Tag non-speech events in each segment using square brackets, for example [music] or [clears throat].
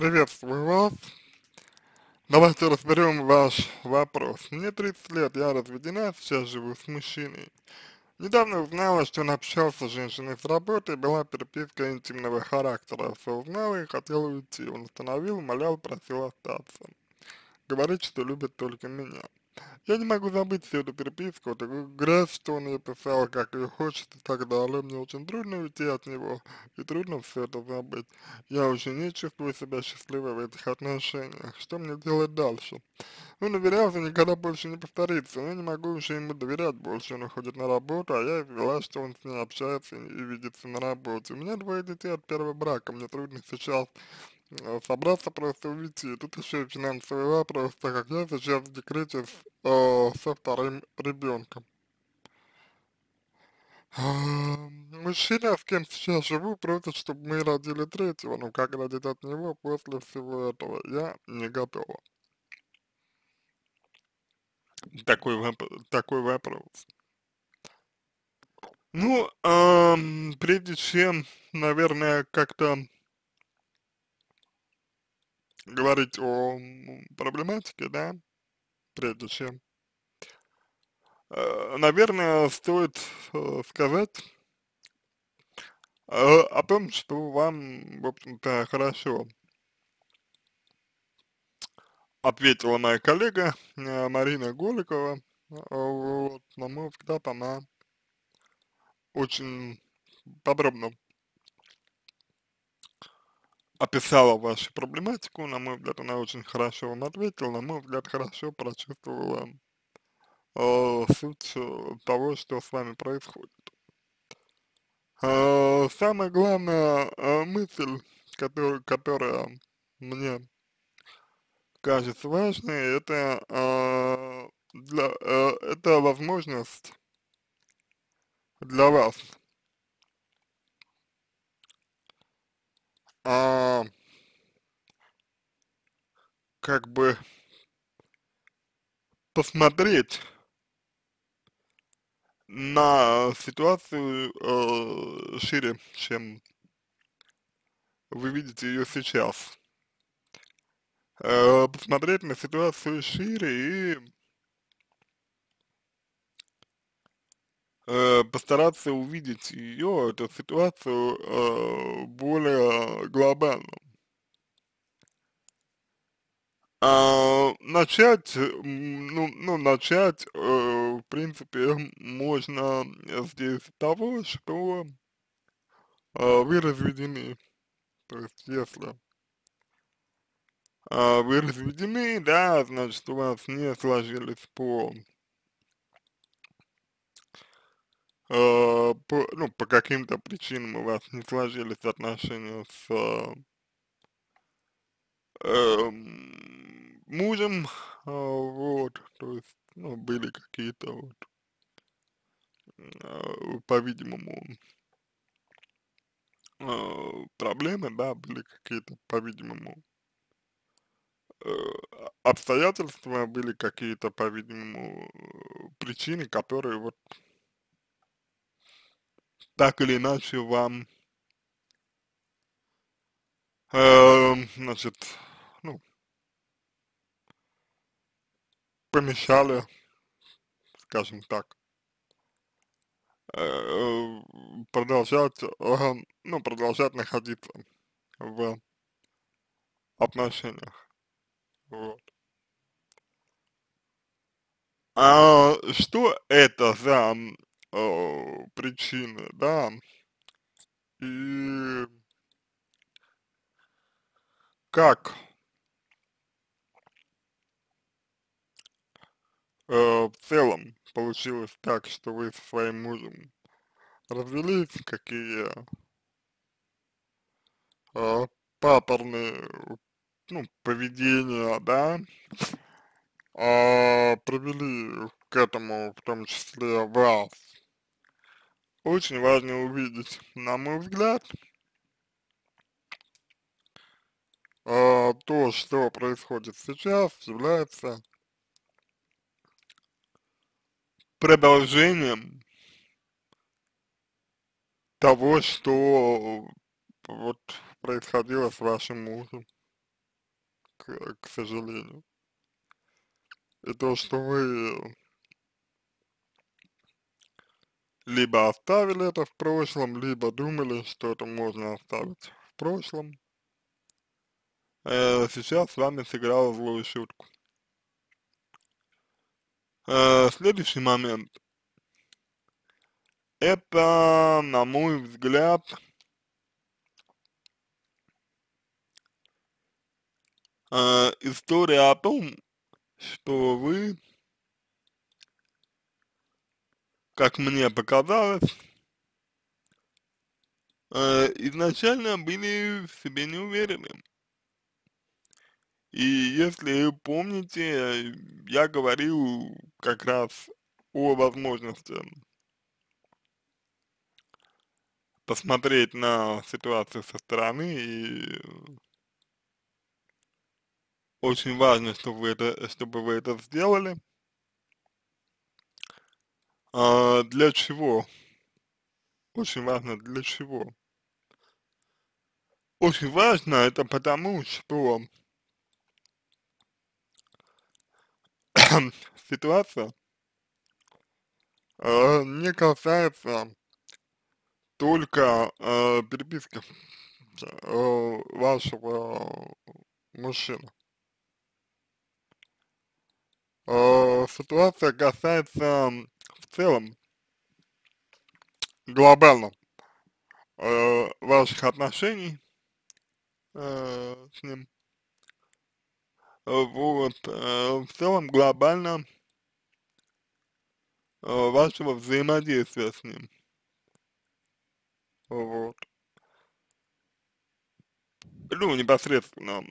Приветствую вас. Давайте разберем ваш вопрос. Мне 30 лет, я разведена, сейчас живу с мужчиной. Недавно узнала, что он общался с женщиной с работы, была переписка интимного характера. Все узнала и хотела уйти. Он остановил, молял, просил остаться. Говорит, что любит только меня. Я не могу забыть всю эту переписку, такой грязь, что он ей писал, как ее хочет и так далее. Мне очень трудно уйти от него, и трудно все это забыть. Я уже не чувствую себя счастливой в этих отношениях. Что мне делать дальше? Он ну, доверялся, никогда больше не повторится, я не могу уже ему доверять больше. Он уходит на работу, а я вела, что он с ней общается и видится на работе. У меня двое детей от первого брака, мне трудно сейчас собраться просто уйти. Тут еще финансовый вопрос, так как я сейчас в декрете с, э, со вторым ребенком. Мужчина, с кем сейчас живу, просит, чтобы мы родили третьего, но как родить от него после всего этого, я не готова. Такой, воп такой вопрос. Ну, эм, прежде чем, наверное, как-то говорить о проблематике, да, прежде чем. Э, наверное, стоит э, сказать э, о том, что вам, в общем-то, хорошо ответила моя коллега Марина Голикова. Вот, на мой взгляд, она очень подробно описала вашу проблематику. На мой взгляд, она очень хорошо вам ответила. На мой взгляд, хорошо прочувствовала э, суть э, того, что с вами происходит. Э, самая главная э, мысль, который, которая мне кажется важной, это, э, для, э, это возможность для вас а, как бы посмотреть на ситуацию э, шире, чем вы видите ее сейчас. Э, посмотреть на ситуацию шире и Э, постараться увидеть ее, эту ситуацию, э, более глобально. А, начать, ну, ну, начать, э, в принципе, можно здесь с того, что вы разведены. То есть, если вы разведены, да, значит, у вас не сложились по Э, по, ну, по каким-то причинам у вас не сложились отношения с э, эм, мужем, э, вот, то есть, ну, были какие-то вот, э, по-видимому, э, проблемы, да, были какие-то, по-видимому, э, обстоятельства, были какие-то, по-видимому, э, причины, которые вот так или иначе вам, э, значит, ну, помешали, скажем так, э, продолжать, э, ну, продолжать находиться в отношениях. Вот. А что это за э, причины, да, и как э, в целом получилось так, что вы со своим мужем развелись, какие э, папорные, ну, поведения, да, э, привели к этому, в том числе вас очень важно увидеть, на мой взгляд, э, то, что происходит сейчас, является продолжением того, что вот происходило с вашим мужем, к, к сожалению. И то, что вы либо оставили это в прошлом, либо думали, что это можно оставить в прошлом. Э, сейчас с вами сыграла злую шутку. Э, следующий момент. Это, на мой взгляд, э, история о том, что вы как мне показалось, э, изначально были в себе не уверены. И если помните, я говорил как раз о возможности посмотреть на ситуацию со стороны и очень важно, чтобы это, чтобы вы это сделали. А для чего? Очень важно для чего. Очень важно это потому, что [coughs] ситуация э, не касается только э, переписки э, вашего мужчины. Э, ситуация касается целом, глобально, э, ваших отношений э, с ним. Э, вот, э, в целом, глобально, э, вашего взаимодействия с ним. Вот. Ну, непосредственно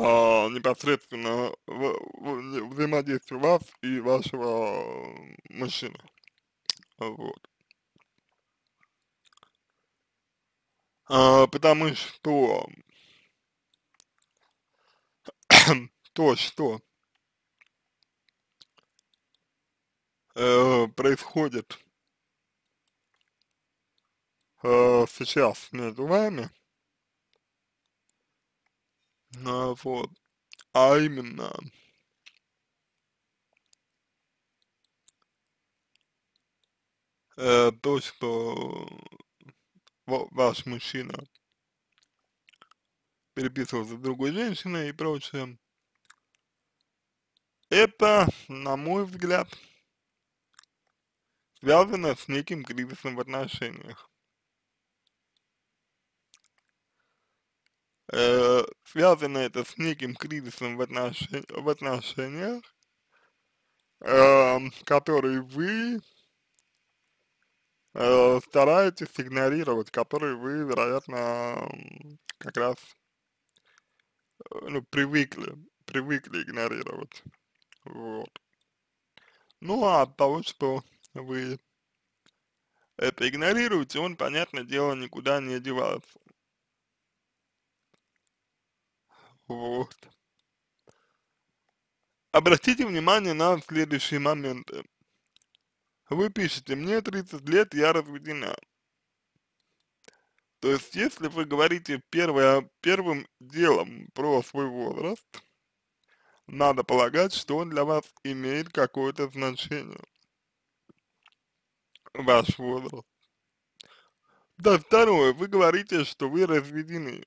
а, непосредственно взаимодействию вас и вашего мужчины. Вот. А, потому что [clears throat] то, что э, происходит э, сейчас между вами, а, вот. А именно... Э, то, что ваш мужчина переписывался с другой женщиной и прочее. Это, на мой взгляд, связано с неким кризисом в отношениях. Э, связано это с неким кризисом в, отношен... в отношениях, э, который вы э, стараетесь игнорировать, который вы, вероятно, как раз э, ну, привыкли, привыкли игнорировать. Вот. Ну а от того, что вы это игнорируете, он, понятное дело, никуда не девается. Вот. Обратите внимание на следующие моменты. Вы пишете, мне 30 лет, я разведена. То есть, если вы говорите первое, первым делом про свой возраст, надо полагать, что он для вас имеет какое-то значение. Ваш возраст. Да, второе, вы говорите, что вы разведены.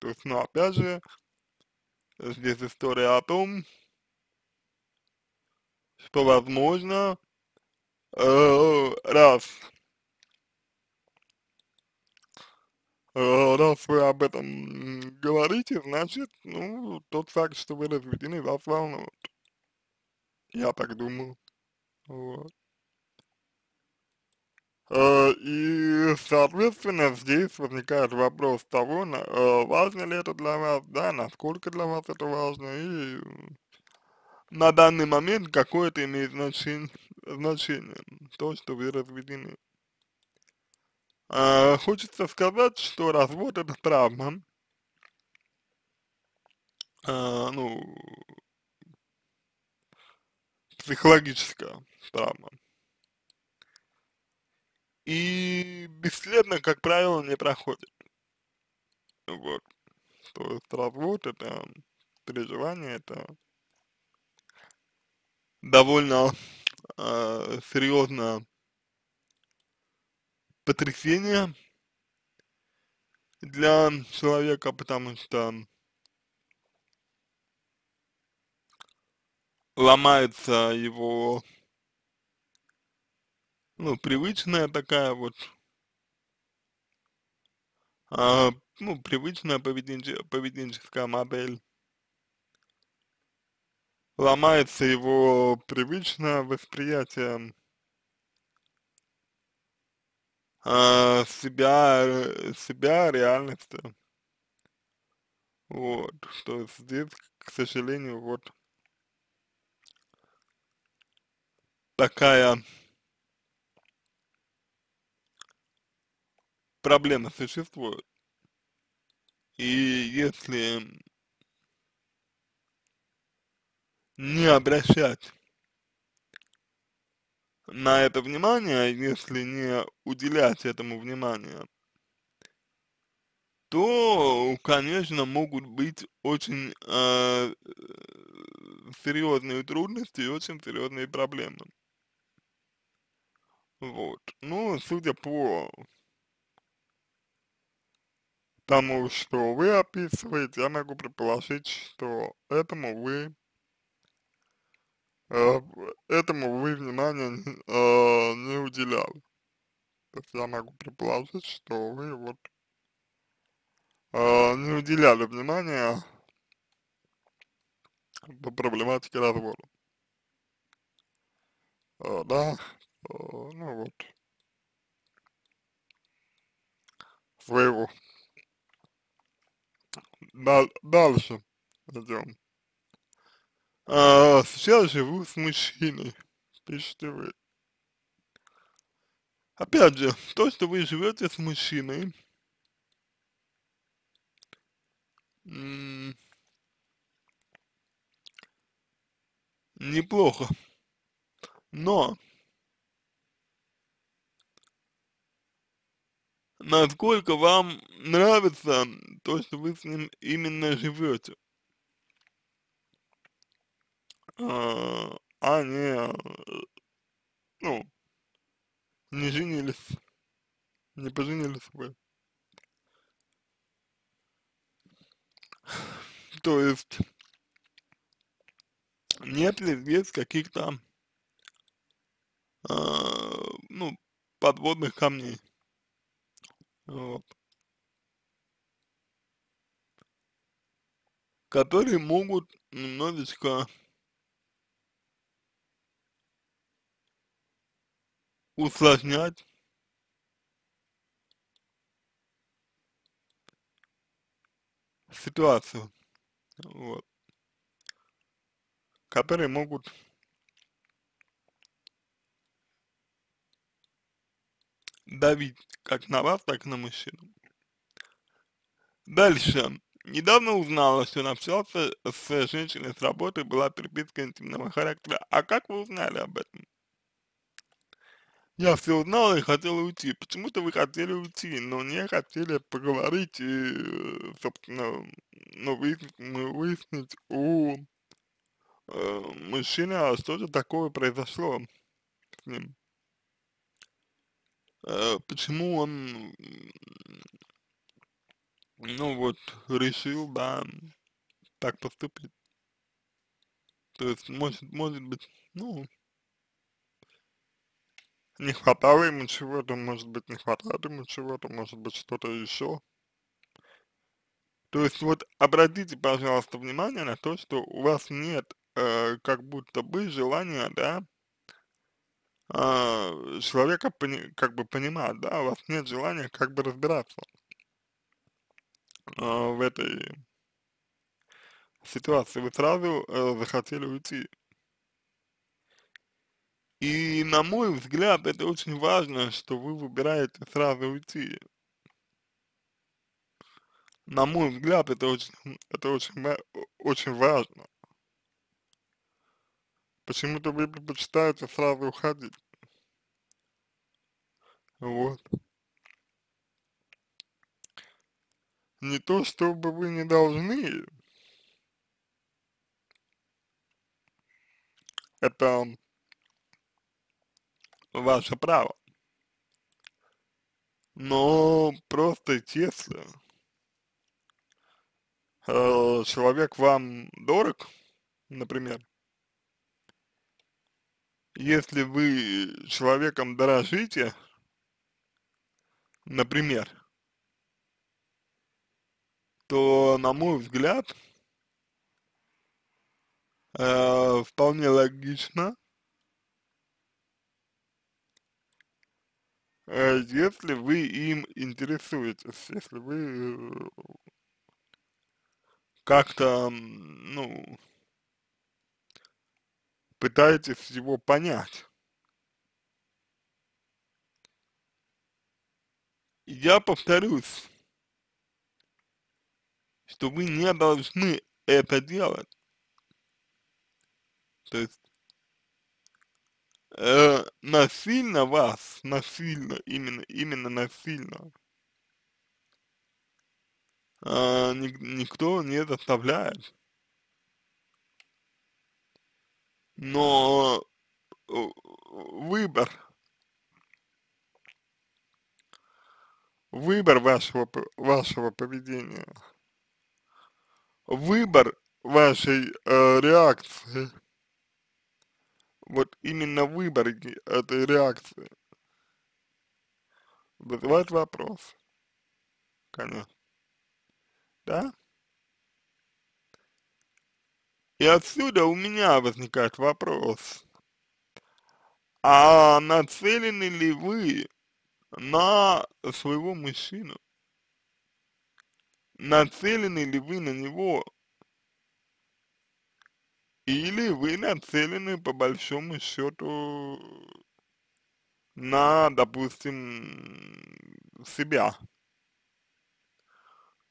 То есть, ну, опять же, здесь история о том, что, возможно, э, раз, э, раз вы об этом говорите, значит, ну, тот факт, что вы разведены, вас волнует. Я так думаю. Вот. Э, и, соответственно, здесь возникает вопрос того, э, важно ли это для вас, да, насколько для вас это важно, и на данный момент какое это имеет значение, значение то, что вы разведены. Э, хочется сказать, что развод это травма, ну, психологическая травма и бесследно, как правило, не проходит. Вот. То есть развод это переживание, это довольно э, а, серьезное потрясение для человека, потому что ломается его ну, привычная такая вот, а, ну, привычная поведенческая, поведенческая модель, ломается его привычное восприятие а, себя, э, себя, реальности. Вот, что здесь, к сожалению, вот такая проблемы существуют. И если не обращать на это внимание, если не уделять этому внимания, то, конечно, могут быть очень э, серьезные трудности и очень серьезные проблемы. Вот. Ну, судя по тому, что вы описываете, я могу предположить, что этому вы э, этому вы внимания э, не уделяли. То есть я могу предположить, что вы вот э, не уделяли внимания по проблематике развода. Э, да, э, ну вот, своего дал дальше идем. А, сейчас живу с мужчиной, пишите вы. Опять же, то, что вы живете с мужчиной, неплохо. Но насколько вам нравится то, что вы с ним именно живете, а, а не, ну, не женились, не поженились вы. [laughs] То есть, нет ли здесь каких-то, э, ну, подводных камней? вот, которые могут немножечко усложнять ситуацию, вот, которые могут давить как на вас, так и на мужчину. Дальше. Недавно узнала, что он общался с женщиной с работы, была переписка интимного характера. А как вы узнали об этом? Я все узнала и хотела уйти. Почему-то вы хотели уйти, но не хотели поговорить и, э, собственно, ну, выяснить, ну, выяснить у э, мужчины, а что же такое произошло с ним. Э, почему он, ну вот, решил, да, так поступить. То есть, может, может быть, ну, не хватало ему чего-то, может быть, не хватает ему чего-то, может быть, что-то еще. То есть вот обратите, пожалуйста, внимание на то, что у вас нет э, как будто бы желания, да, э, человека пони, как бы понимает, да, у вас нет желания как бы разбираться э, в этой ситуации. Вы сразу э, захотели уйти. И на мой взгляд, это очень важно, что вы выбираете сразу уйти. На мой взгляд, это очень, это очень, очень важно. Почему-то вы предпочитаете сразу уходить. Вот. Не то, чтобы вы не должны. Это ваше право. Но просто если э, человек вам дорог, например, если вы человеком дорожите, например, то, на мой взгляд, э, вполне логично, э, если вы им интересуетесь, если вы э, как-то, ну, пытаетесь его понять. И я повторюсь, что вы не должны это делать. То есть э, насильно вас, насильно, именно, именно насильно. Э, ник никто не заставляет но э, выбор, выбор вашего, вашего поведения, выбор вашей э, реакции, вот именно выбор этой реакции вызывает вопрос, конечно, да? И отсюда у меня возникает вопрос. А нацелены ли вы на своего мужчину? Нацелены ли вы на него? Или вы нацелены по большому счету на, допустим, себя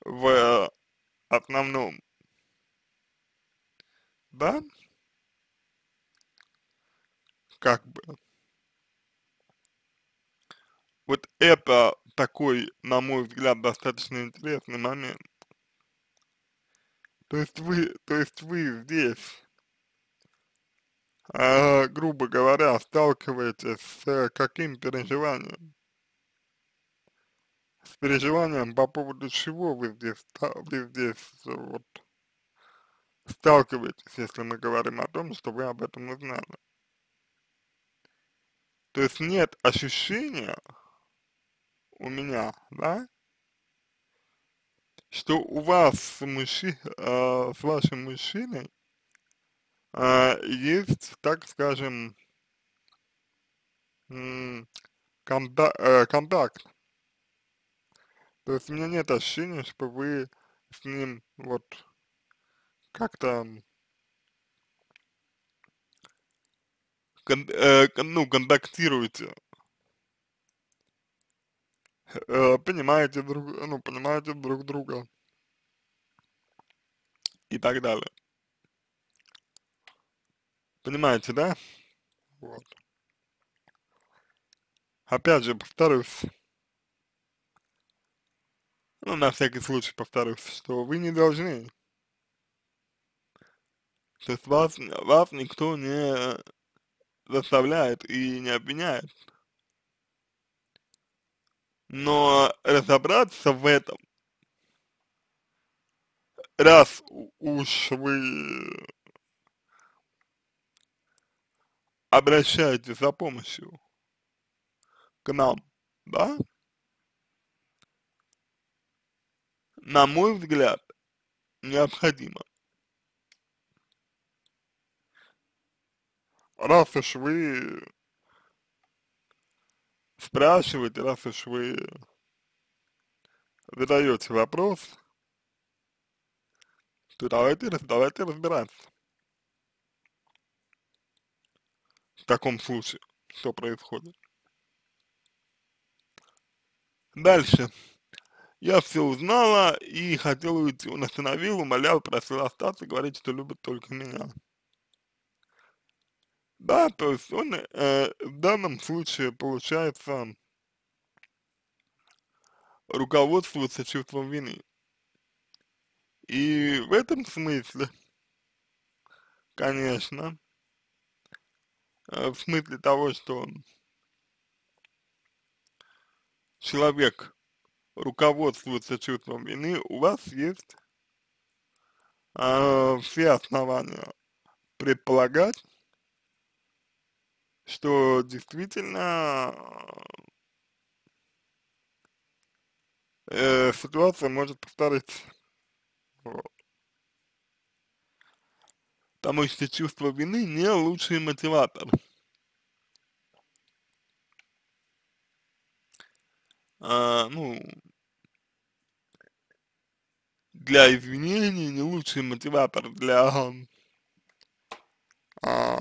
в основном? Да? Как бы. Вот это такой, на мой взгляд, достаточно интересный момент. То есть вы, то есть вы здесь, э, грубо говоря, сталкиваетесь с э, каким переживанием? С переживанием по поводу чего вы здесь, вы здесь э, вот сталкиваетесь, если мы говорим о том, что вы об этом узнали. То есть нет ощущения у меня, да, что у вас с, мужчи, э, с вашим мужчиной э, есть, так скажем, конта э, контакт. То есть у меня нет ощущения, что вы с ним вот как-то кон э, ну, контактируете. Э, понимаете друг, ну, понимаете друг друга и так далее. Понимаете, да? Вот. Опять же, повторюсь. Ну, на всякий случай повторюсь, что вы не должны то есть вас, вас никто не э, заставляет и не обвиняет. Но разобраться в этом, раз уж вы обращаетесь за помощью к нам, да? На мой взгляд, необходимо. раз уж вы спрашиваете, раз уж вы задаете вопрос, то давайте, давайте разбираться. В таком случае, что происходит. Дальше. Я все узнала и хотел уйти. Он остановил, умолял, просил остаться, говорить, что любит только меня. Да, то есть он э, в данном случае получается руководствуется чувством вины. И в этом смысле, конечно, э, в смысле того, что человек руководствуется чувством вины, у вас есть э, все основания предполагать, что действительно э, ситуация может повториться. Потому что чувство вины не лучший мотиватор. А, ну, для извинений не лучший мотиватор для а,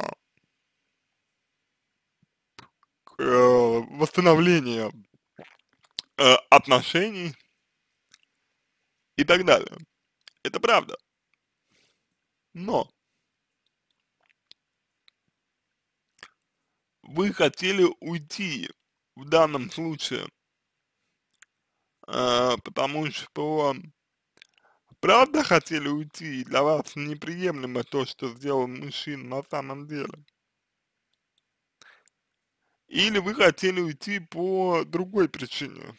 э, восстановления э, отношений и так далее. Это правда. Но вы хотели уйти в данном случае, э, потому что правда хотели уйти, и для вас неприемлемо то, что сделал мужчина на самом деле. Или вы хотели уйти по другой причине?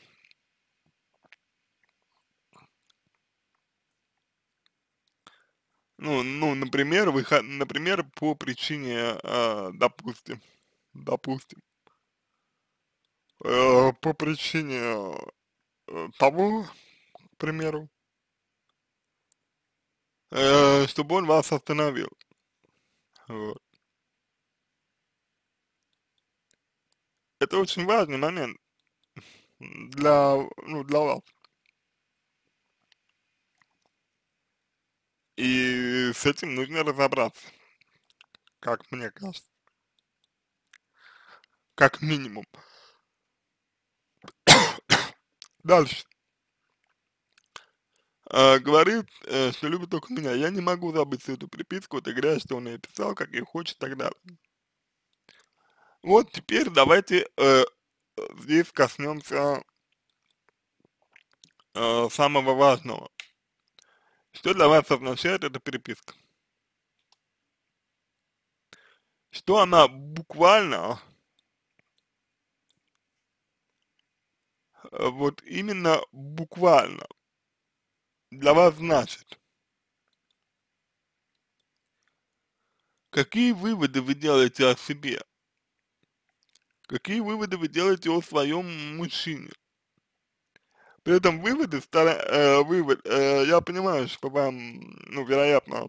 Ну, ну, например, вы, например, по причине, э, допустим, допустим, э, по причине э, того, к примеру, э, чтобы он вас остановил. Вот. Это очень важный момент для, ну, для вас. И с этим нужно разобраться, как мне кажется. Как минимум. [coughs] Дальше. А, говорит, э, что любит только меня. Я не могу забыть всю эту приписку, это грязь, что он написал, как и хочет и так далее. Вот теперь давайте э, здесь коснемся э, самого важного. Что для вас означает эта переписка? Что она буквально, э, вот именно буквально для вас значит? Какие выводы вы делаете о себе? Какие выводы вы делаете о своем мужчине? При этом выводы, стара, э, вывод, э, я понимаю, что вам, ну, вероятно,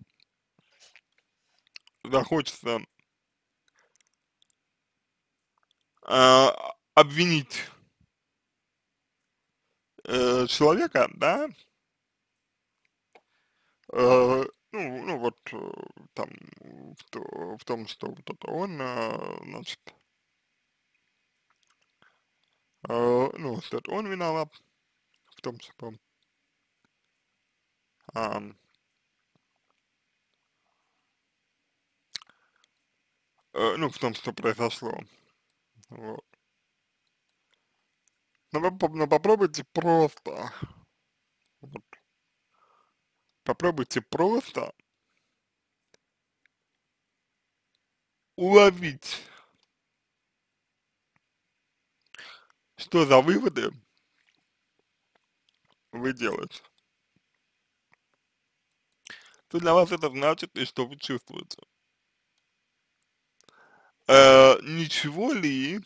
захочется э, обвинить э, человека, да, э, ну, ну вот э, там в, в том, что вот это он, э, значит, э, Э, ну, це он виноват в том, что um, э, ну, в том, что произошло. Вот. Но, ну, но ну, попробуйте просто. Вот. Попробуйте просто уловить Что за выводы вы делаете? Что для вас это значит и что вы чувствуете? Э, ничего ли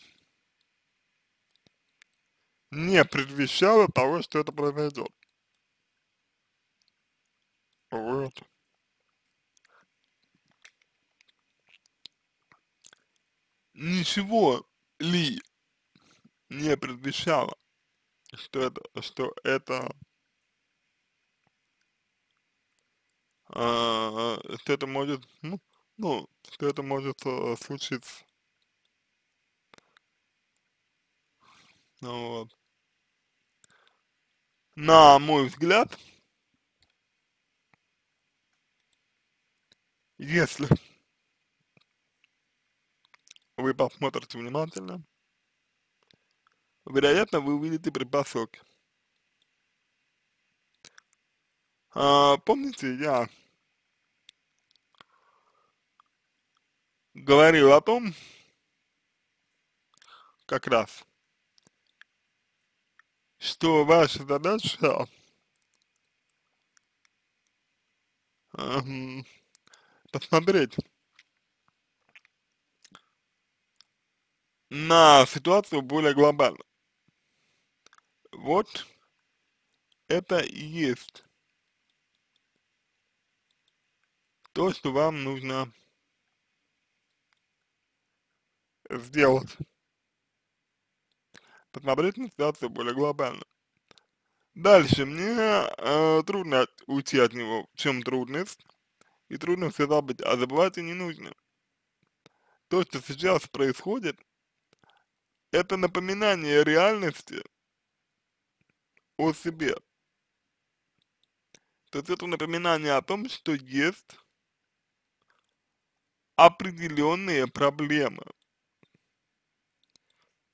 не предвещало того, что это произойдет? Вот. Ничего ли не предвещало, что это, что это, э, что это может, ну, ну, что это может э, случиться. Ну, вот. На мой взгляд, если вы посмотрите внимательно, вероятно, вы увидите предпосылки. А, помните, я говорил о том, как раз, что ваша задача эм, посмотреть на ситуацию более глобально. Вот это и есть то, что вам нужно сделать. Посмотреть на ситуацию более глобально. Дальше, мне э, трудно уйти от него, в чем трудность, и трудно все забыть, а забывать и не нужно. То, что сейчас происходит, это напоминание реальности – о себе. То есть это напоминание о том, что есть определенные проблемы.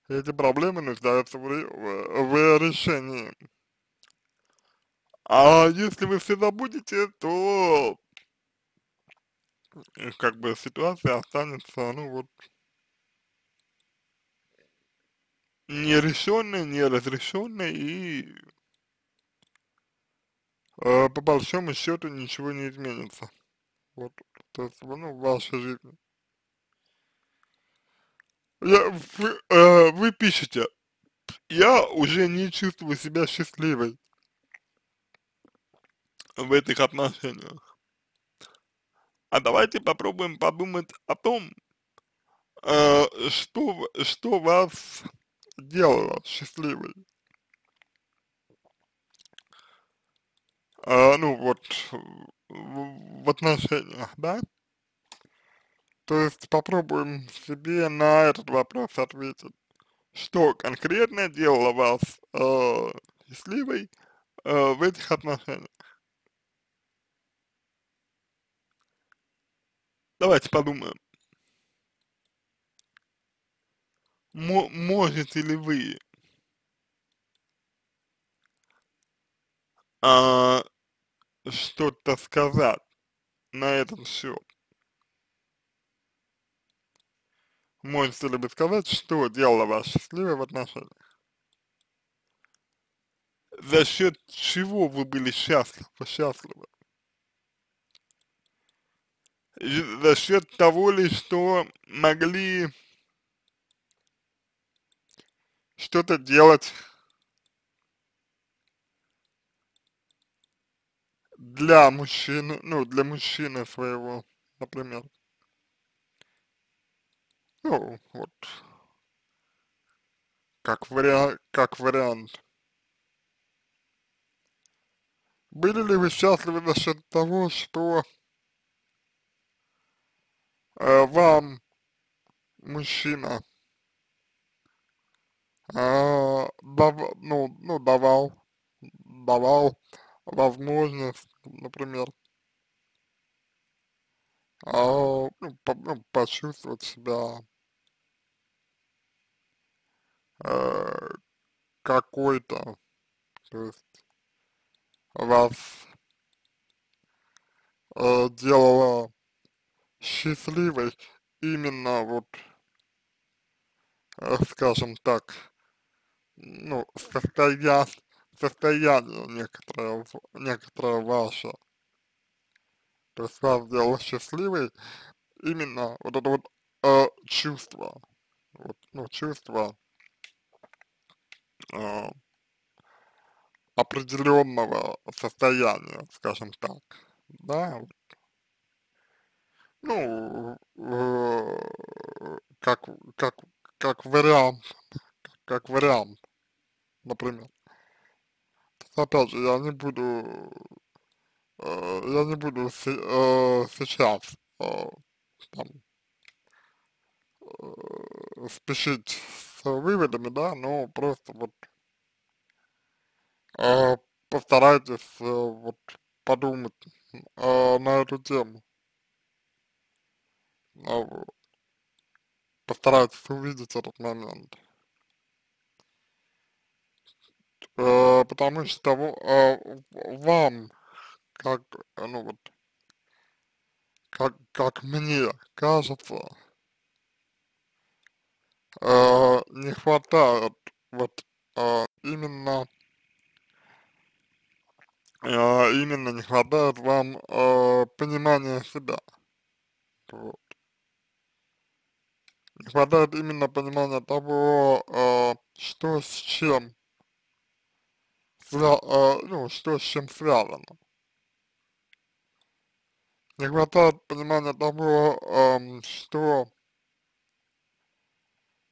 Эти проблемы нуждаются в, в решении. А если вы все забудете, то как бы ситуация останется, ну вот, нерешенное, неразрешенное и э, по большому счету ничего не изменится. Вот, то есть, ну, в вашей жизни. Я, вы, э, вы пишете, я уже не чувствую себя счастливой в этих отношениях. А давайте попробуем подумать о том, э, что, что вас делаю вас счастливой. А, ну вот, в отношениях, да? То есть попробуем себе на этот вопрос ответить. Что конкретно делало вас э, счастливой э, в этих отношениях? Давайте подумаем. М можете ли вы а, что-то сказать на этом все. Можете ли вы сказать, что делало вас счастливой в отношениях? За счет чего вы были счастливы, счастливы? За счет того ли, что могли что-то делать для мужчины, ну, для мужчины своего, например. Ну, вот, как, вариа как вариант. Были ли вы счастливы за того, что э, вам мужчина э, дав, ну, ну, давал, давал возможность, например, а, ну, по, ну, почувствовать себя э, какой-то, то есть вас э, делала счастливой именно вот, э, скажем так, ну, состоят, состояние некоторое, некоторое ваше. То есть вас сделало счастливой именно вот это вот э, чувство, вот, ну, чувство э, определенного состояния, скажем так, да, вот. ну, э, как, как, как вариант, как вариант, например. Опять же, я не буду, э, я не буду э, сейчас э, там, э, спешить с выводами, да, но просто вот э, постарайтесь э, вот подумать э, на эту тему. Э, постарайтесь увидеть этот момент. Э, потому что э, вам, как, э, ну вот, как, как мне кажется, не хватает вот именно именно не хватает вам понимания себя. Вот. Не хватает именно понимания того, что с чем Э, ну, что с чем связано. Не хватает понимания того, эм, что,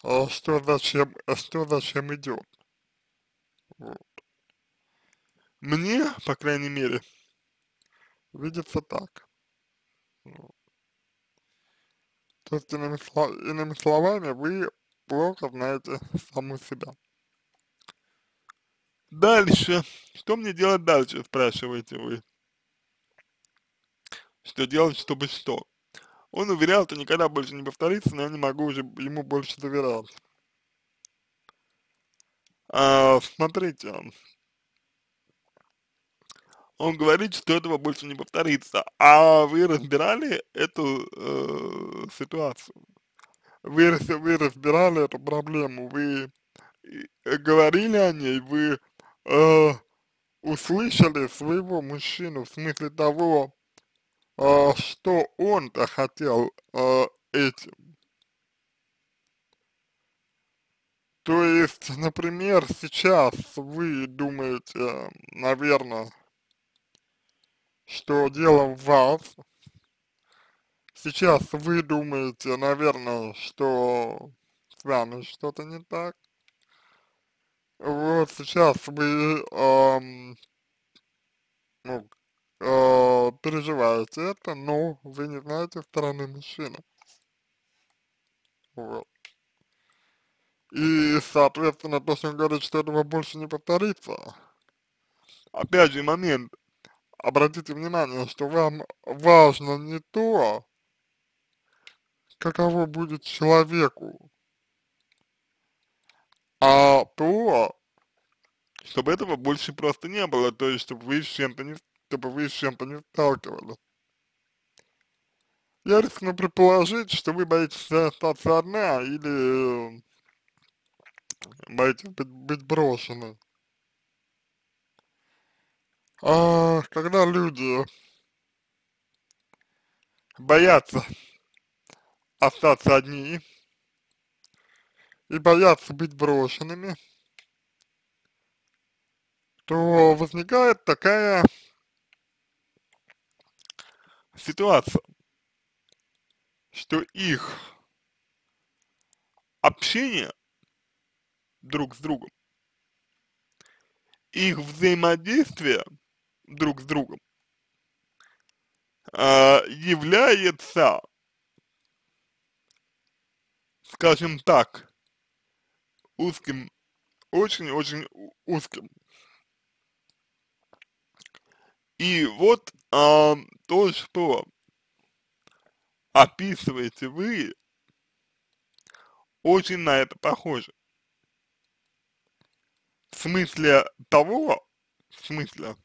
э, что зачем, что зачем идет. Вот. Мне, по крайней мере, видится так. То есть, иными словами, вы плохо знаете саму себя. Дальше. Что мне делать дальше, спрашиваете вы? Что делать, чтобы что? Он уверял, что никогда больше не повторится, но я не могу уже ему больше доверять. А, смотрите, он говорит, что этого больше не повторится. А вы разбирали эту э, ситуацию? Вы, вы разбирали эту проблему? Вы э, говорили о ней? Вы э, услышали своего мужчину в смысле того, э, что он-то хотел э, этим. То есть, например, сейчас вы думаете, наверное, что дело в вас. Сейчас вы думаете, наверное, что с вами что-то не так вот сейчас вы эм, ну, э, переживаете это, но вы не знаете стороны мужчины. Вот. И, соответственно, то, что он говорит, что этого больше не повторится. Опять же, момент. Обратите внимание, что вам важно не то, каково будет человеку, а то, чтобы этого больше просто не было, то есть, чтобы вы с чем-то не, чтобы вы с чем-то не сталкивались. Я рискну предположить, что вы боитесь остаться одна или э, боитесь быть, быть брошены. А когда люди боятся остаться одни и боятся быть брошенными, то возникает такая ситуация, что их общение друг с другом, их взаимодействие друг с другом э, является, скажем так, узким, очень-очень узким. И вот а, то, что описываете вы, очень на это похоже. В смысле того, в смысле,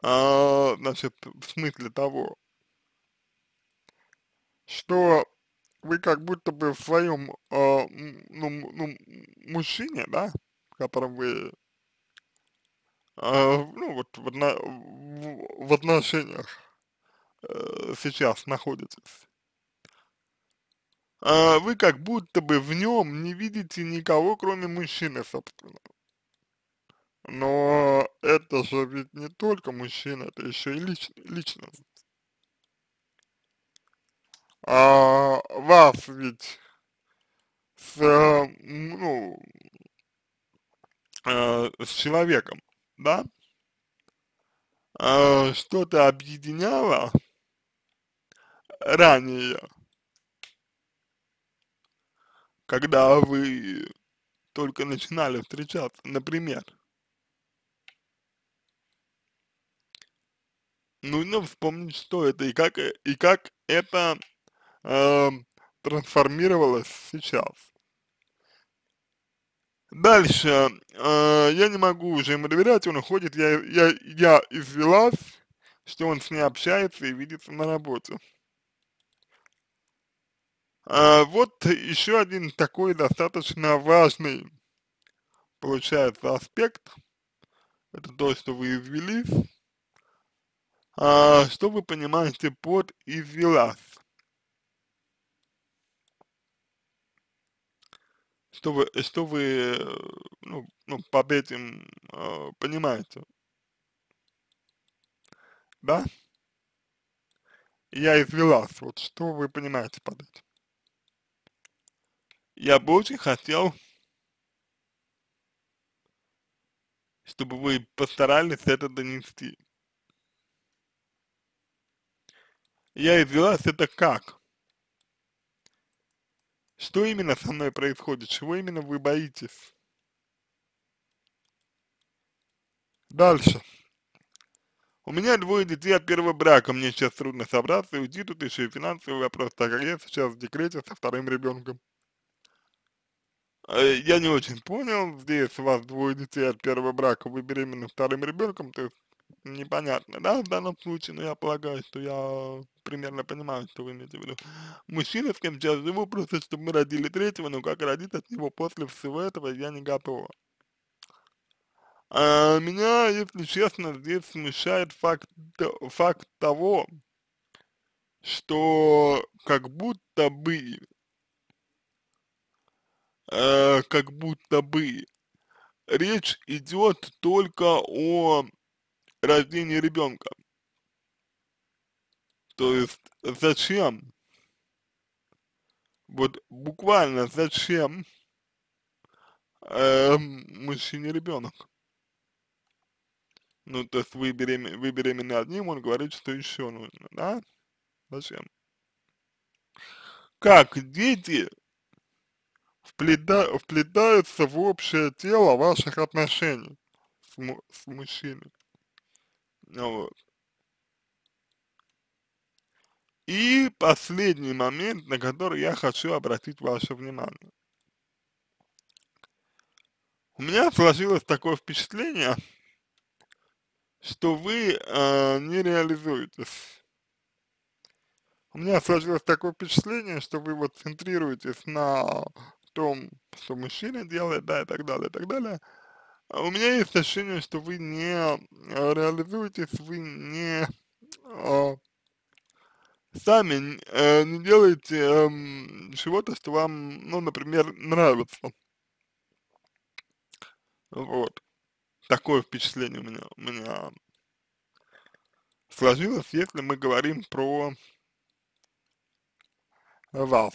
а, значит, в смысле того, что вы как будто бы в своем, э, а, ну, ну, мужчине, да, с которым вы а, ну, вот в, одно, в отношениях э, сейчас находитесь, а вы как будто бы в нем не видите никого, кроме мужчины, собственно. Но это же ведь не только мужчина, это еще и лич, личность. А вас ведь с, э, ну, э, с человеком да, а, что-то объединяло ранее, когда вы только начинали встречаться, например. Нужно ну, вспомнить, что это и как, и как это э, трансформировалось сейчас. Дальше, э, я не могу уже ему доверять, он уходит, я, я, я извелась, что он с ней общается и видится на работе. А, вот еще один такой достаточно важный, получается, аспект. Это то, что вы извелись. А, что вы понимаете под извелась? Что вы, э, что вы, э, ну, ну под этим э, понимаете? Да? Я извелась. Вот что вы понимаете под этим? Я бы очень хотел, чтобы вы постарались это донести. Я извелась это как? Что именно со мной происходит? Чего именно вы боитесь? Дальше. У меня двое детей от первого брака, мне сейчас трудно собраться и уйти, тут еще и финансовый вопрос, так как я сейчас в декрете со вторым ребенком. А, я не очень понял, здесь у вас двое детей от первого брака, вы беременны вторым ребенком, то есть непонятно, да, в данном случае, но я полагаю, что я примерно понимаю, что вы имеете в виду. Мужчина, с кем сейчас живу, просто чтобы мы родили третьего, но как родить от него после всего этого, я не готова. А меня, если честно, здесь смущает факт, факт того, что как будто бы, э, как будто бы речь идет только о рождения ребенка. То есть зачем, вот буквально зачем э, мужчине ребенок? Ну, то есть вы беременны, вы беременны одним, он говорит, что еще нужно, да? Зачем? Как дети вплета, вплетаются в общее тело ваших отношений с, с мужчиной? Вот. И последний момент, на который я хочу обратить ваше внимание. У меня сложилось такое впечатление, что вы э, не реализуетесь. У меня сложилось такое впечатление, что вы вот центрируетесь на том, что мужчина делает, да, и так далее, и так далее. А у меня есть ощущение, что вы не а, реализуетесь, вы не э, сами э, не делаете э, чего-то, что вам, ну, например, нравится. Вот. Такое впечатление у меня, у меня сложилось, если мы говорим про вас.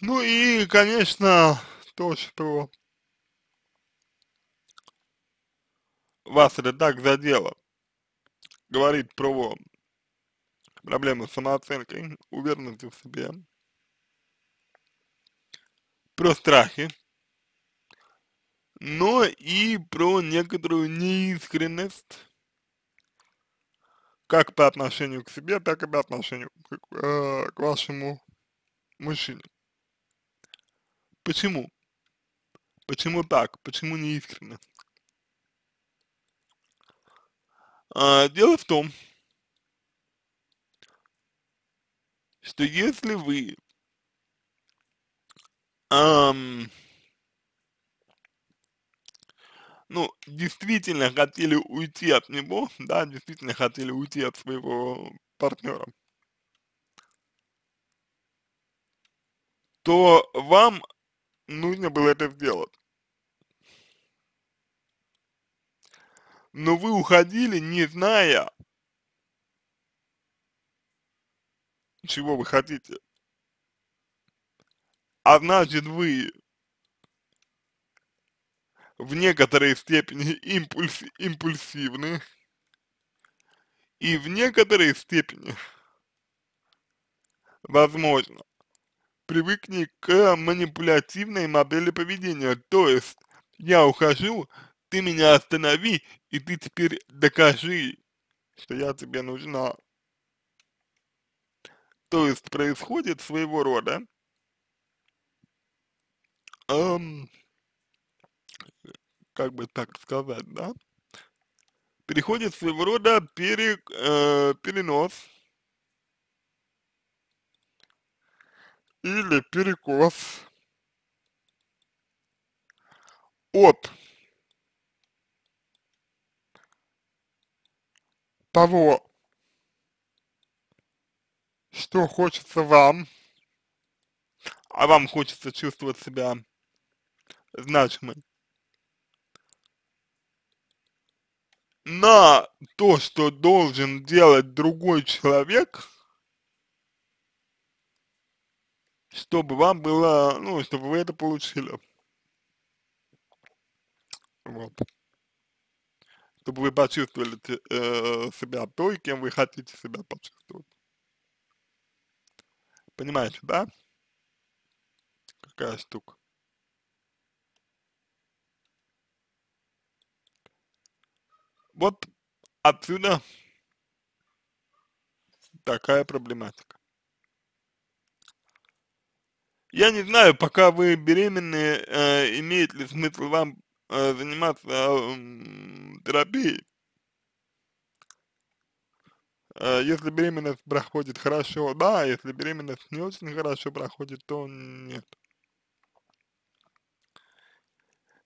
Ну и, конечно, то, что вас это так задело, говорит про проблемы с самооценкой, уверенностью в себе, про страхи, но и про некоторую неискренность, как по отношению к себе, так и по отношению к, э, к вашему мужчине. Почему? Почему так? Почему не искренне? А, дело в том, что если вы эм, ну, действительно хотели уйти от него, да, действительно хотели уйти от своего партнера, то вам нужно было это сделать. Но вы уходили, не зная, чего вы хотите. А значит вы в некоторой степени импульс, импульсивны и в некоторой степени возможно привыкни к манипулятивной модели поведения, то есть «я ухожу, ты меня останови, и ты теперь докажи, что я тебе нужна». То есть происходит своего рода эм, как бы так сказать, да, переходит своего рода пере, э, перенос или перекос от того, что хочется вам, а вам хочется чувствовать себя значимой, на то, что должен делать другой человек – чтобы вам было, ну, чтобы вы это получили. Вот. Чтобы вы почувствовали э, себя той, кем вы хотите себя почувствовать. Понимаете, да? Какая штука. Вот отсюда такая проблематика. Я не знаю, пока вы беременны, э, имеет ли смысл вам э, заниматься э, терапией. Э, если беременность проходит хорошо, да, а если беременность не очень хорошо проходит, то нет.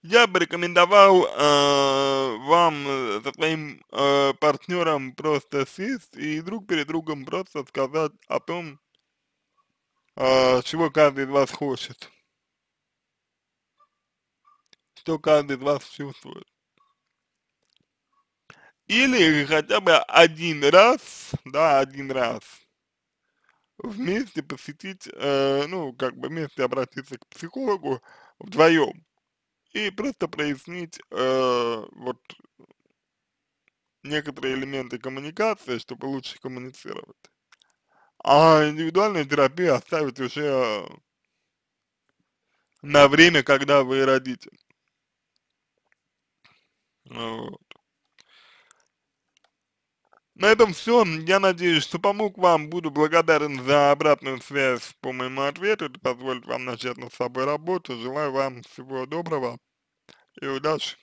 Я бы рекомендовал э, вам э, со своим э, партнером просто сесть и друг перед другом просто сказать о том, а, чего каждый из вас хочет, что каждый из вас чувствует. Или хотя бы один раз, да, один раз вместе посетить, э, ну, как бы вместе обратиться к психологу вдвоем и просто прояснить э, вот некоторые элементы коммуникации, чтобы лучше коммуницировать. А индивидуальная терапия оставит уже э, на время, когда вы родите. Ну вот. На этом все. Я надеюсь, что помог вам. Буду благодарен за обратную связь по моему ответу. Это позволит вам начать над собой работу. Желаю вам всего доброго и удачи.